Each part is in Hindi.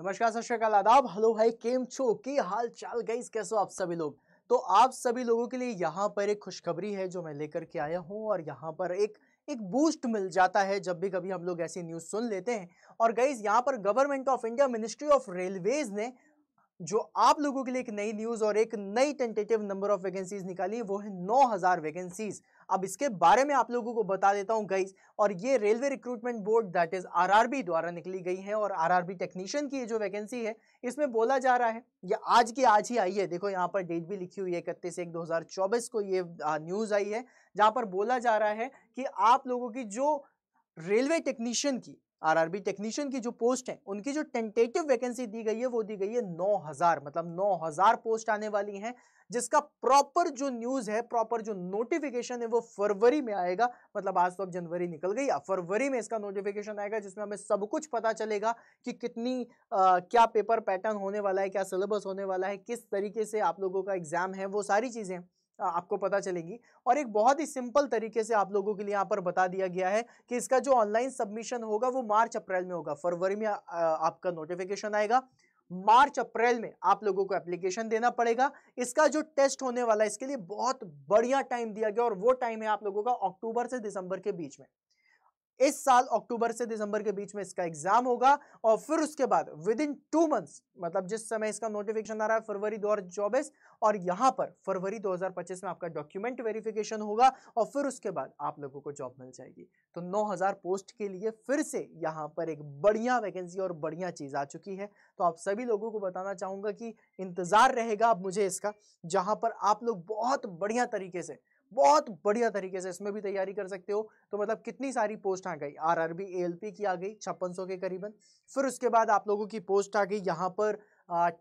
नमस्कार सत श्रीकाल आदाब हेलो भाई केम छो की हाल चाल गई कैसे हो आप सभी लोग तो आप सभी लोगों के लिए यहाँ पर एक खुशखबरी है जो मैं लेकर के आया हूँ और यहाँ पर एक एक बूस्ट मिल जाता है जब भी कभी हम लोग ऐसी न्यूज़ सुन लेते हैं और गाइज यहाँ पर government of India ministry of railways ने जो आप लोगों के लिए एक नई न्यूज और एक नई टेंटेटिव नंबर ऑफ वैकेंसीज निकाली वो है 9000 वैकेंसीज अब इसके बारे में आप लोगों को बता देता हूं गाइस और ये railway recruitment board that is RRB द्वारा निकली गई है और आरआरबी टेक्नीशियन की जो वैकेंसी है इसमें बोला जा रहा है ये आज की आज ही आई है देखो यहाँ पर डेट भी लिखी हुई है इकतीस एक दो को ये न्यूज आई है जहां पर बोला जा रहा है कि आप लोगों की जो रेलवे टेक्नीशियन की आरआरबी टेक्नीशियन की जो पोस्ट है उनकी जो टेंटेटिव वैकेंसी दी गई है वो दी गई है 9000 मतलब 9000 पोस्ट आने वाली हैं जिसका प्रॉपर जो न्यूज है प्रॉपर जो नोटिफिकेशन है वो फरवरी में आएगा मतलब आज तो अब जनवरी निकल गई फरवरी में इसका नोटिफिकेशन आएगा जिसमें हमें सब कुछ पता चलेगा कि कितनी आ, क्या पेपर पैटर्न होने वाला है क्या सिलेबस होने वाला है किस तरीके से आप लोगों का एग्जाम है वो सारी चीजें आपको पता चलेगी और एक बहुत ही सिंपल तरीके से आप लोगों के लिए यहाँ पर बता दिया गया है कि इसका जो ऑनलाइन सबमिशन होगा वो मार्च अप्रैल में होगा फरवरी में आपका नोटिफिकेशन आएगा मार्च अप्रैल में आप लोगों को एप्लीकेशन देना पड़ेगा इसका जो टेस्ट होने वाला है इसके लिए बहुत बढ़िया टाइम दिया गया और वो टाइम है आप लोगों का अक्टूबर से दिसंबर के बीच में इस साल अक्टूबर से दिसंबर के बीच में इसका एग्जाम होगा और फिर उसके बाद विद इन टू मंथ्स मतलब जिस समय इसका नोटिफिकेशन आ रहा है फरवरी दो और यहां पर फरवरी 2025 में आपका डॉक्यूमेंट वेरिफिकेशन होगा और फिर उसके बाद आप लोगों को जॉब मिल जाएगी तो 9000 पोस्ट के लिए फिर से यहाँ पर एक बढ़िया वैकेंसी और बढ़िया चीज़ आ चुकी है तो आप सभी लोगों को बताना चाहूंगा कि इंतज़ार रहेगा अब मुझे इसका जहां पर आप लोग बहुत बढ़िया तरीके से बहुत बढ़िया तरीके से इसमें भी तैयारी कर सकते हो तो मतलब कितनी सारी पोस्ट आ गई आरआरबी एएलपी की आ गई छप्पन के करीबन फिर उसके बाद आप लोगों की पोस्ट आ गई यहाँ पर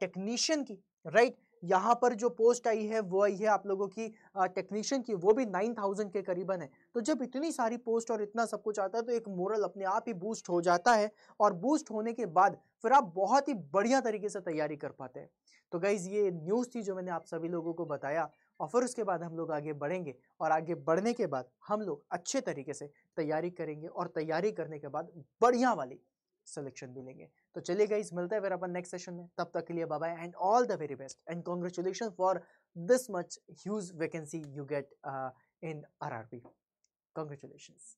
टेक्नीशियन की राइट यहाँ पर जो पोस्ट आई है वो आई है आप लोगों की टेक्नीशियन की वो भी नाइन थाउजेंड के करीबन है तो जब इतनी सारी पोस्ट और इतना सब कुछ आता है तो एक मोरल अपने आप ही बूस्ट हो जाता है और बूस्ट होने के बाद फिर आप बहुत ही बढ़िया तरीके से तैयारी कर पाते हैं तो गाइज़ ये न्यूज़ थी जो मैंने आप सभी लोगों को बताया और फिर उसके बाद हम लोग आगे बढ़ेंगे और आगे बढ़ने के बाद हम लोग अच्छे तरीके से तैयारी करेंगे और तैयारी करने के बाद बढ़िया वाली सिलेक्शन भी लेंगे तो चलिए गाइज मिलते हैं फिर अपन नेक्स्ट सेशन में तब तक के लिए बाबा and all the very best and congratulation for this much huge vacancy you get in R R P congratulations